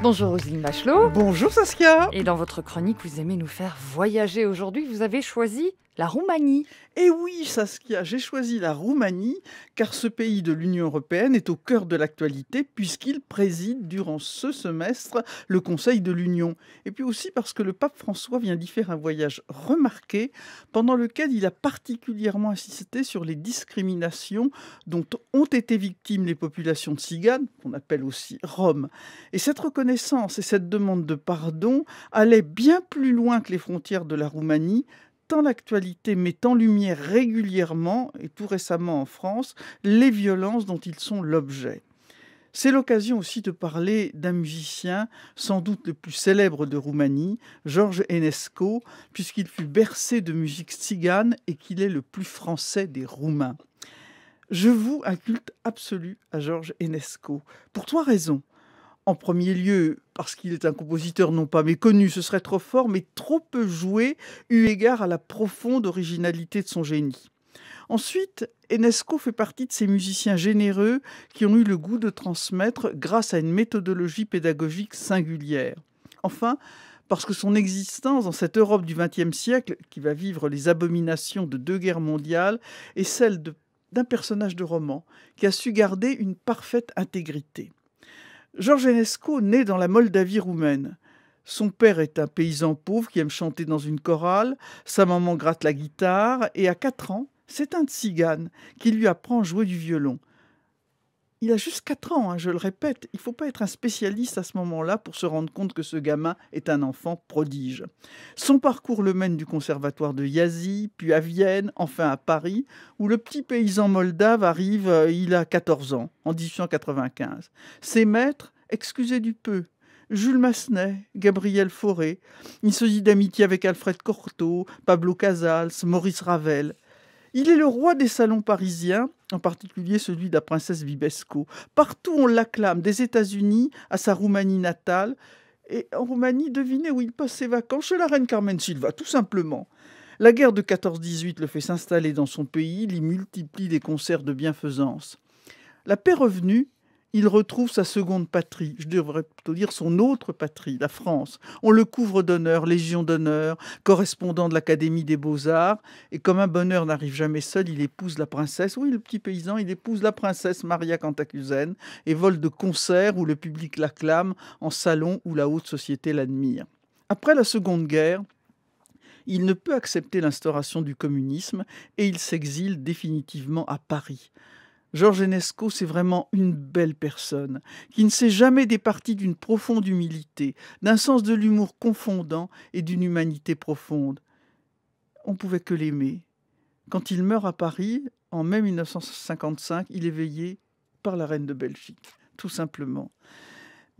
Bonjour Roselyne Bachelot. Bonjour Saskia. Et dans votre chronique, vous aimez nous faire voyager. Aujourd'hui, vous avez choisi la Roumanie. et eh oui, Saskia, j'ai choisi la Roumanie car ce pays de l'Union européenne est au cœur de l'actualité puisqu'il préside durant ce semestre le Conseil de l'Union. Et puis aussi parce que le pape François vient d'y faire un voyage remarqué pendant lequel il a particulièrement insisté sur les discriminations dont ont été victimes les populations de Ciganes, qu'on appelle aussi Roms. Et cette reconnaissance et cette demande de pardon allaient bien plus loin que les frontières de la Roumanie tant l'actualité met en lumière régulièrement, et tout récemment en France, les violences dont ils sont l'objet. C'est l'occasion aussi de parler d'un musicien sans doute le plus célèbre de Roumanie, Georges Enesco, puisqu'il fut bercé de musique tzigane et qu'il est le plus français des Roumains. Je vous un culte absolu à Georges Enesco, pour trois raisons en premier lieu parce qu'il est un compositeur non pas méconnu, ce serait trop fort, mais trop peu joué eu égard à la profonde originalité de son génie. Ensuite, Enesco fait partie de ces musiciens généreux qui ont eu le goût de transmettre grâce à une méthodologie pédagogique singulière. Enfin, parce que son existence dans cette Europe du XXe siècle, qui va vivre les abominations de deux guerres mondiales, est celle d'un personnage de roman qui a su garder une parfaite intégrité. Georges Enesco naît dans la Moldavie roumaine. Son père est un paysan pauvre qui aime chanter dans une chorale, sa maman gratte la guitare et à 4 ans, c'est un tzigane qui lui apprend à jouer du violon. Il a juste 4 ans, hein, je le répète, il ne faut pas être un spécialiste à ce moment-là pour se rendre compte que ce gamin est un enfant prodige. Son parcours le mène du conservatoire de Yazi, puis à Vienne, enfin à Paris, où le petit paysan moldave arrive, euh, il a 14 ans, en 1895. Ses maîtres, excusez du peu, Jules Massenet, Gabriel Fauré, il se dit d'amitié avec Alfred Cortot, Pablo Casals, Maurice Ravel. Il est le roi des salons parisiens, en particulier celui de la princesse Vibesco. Partout on l'acclame, des États-Unis à sa Roumanie natale. Et en Roumanie, devinez où il passe ses vacances Chez la reine Carmen Silva, tout simplement. La guerre de 14-18 le fait s'installer dans son pays, il y multiplie des concerts de bienfaisance. La paix revenue, il retrouve sa seconde patrie, je devrais plutôt dire son autre patrie, la France. On le couvre d'honneur, légion d'honneur, correspondant de l'Académie des beaux-arts, et comme un bonheur n'arrive jamais seul, il épouse la princesse, oui le petit paysan, il épouse la princesse Maria Cantacuzène, et vole de concert où le public l'acclame, en salon où la haute société l'admire. Après la Seconde Guerre, il ne peut accepter l'instauration du communisme et il s'exile définitivement à Paris. Georges Enesco, c'est vraiment une belle personne, qui ne s'est jamais départie d'une profonde humilité, d'un sens de l'humour confondant et d'une humanité profonde. On pouvait que l'aimer. Quand il meurt à Paris, en mai 1955, il est veillé par la reine de Belgique, tout simplement.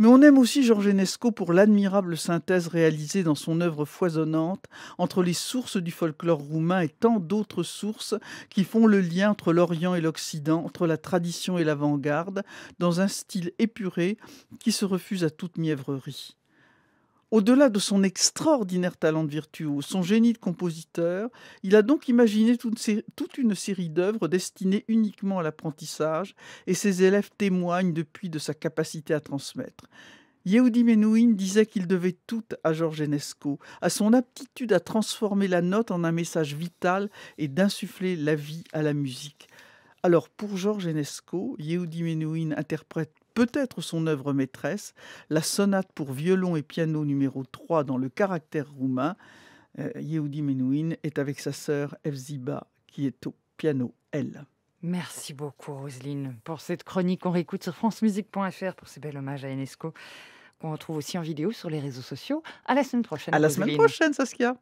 Mais on aime aussi Georges Enesco pour l'admirable synthèse réalisée dans son œuvre foisonnante entre les sources du folklore roumain et tant d'autres sources qui font le lien entre l'Orient et l'Occident, entre la tradition et l'avant-garde, dans un style épuré qui se refuse à toute mièvrerie. Au-delà de son extraordinaire talent de virtuose, son génie de compositeur, il a donc imaginé toute une série d'œuvres destinées uniquement à l'apprentissage, et ses élèves témoignent depuis de sa capacité à transmettre. Yehudi Menuhin disait qu'il devait tout à Georges Enesco, à son aptitude à transformer la note en un message vital et d'insuffler la vie à la musique. Alors pour Georges Enesco, Yehudi Menuhin interprète peut-être son œuvre maîtresse, la sonate pour violon et piano numéro 3 dans le caractère roumain. Euh, Yehudi Menouin est avec sa sœur Evziba qui est au piano, elle. Merci beaucoup, Roseline pour cette chronique on réécoute sur francemusique.fr pour ces bel hommages à Enesco, qu'on retrouve aussi en vidéo sur les réseaux sociaux. À la semaine prochaine. À la semaine prochaine, Saskia.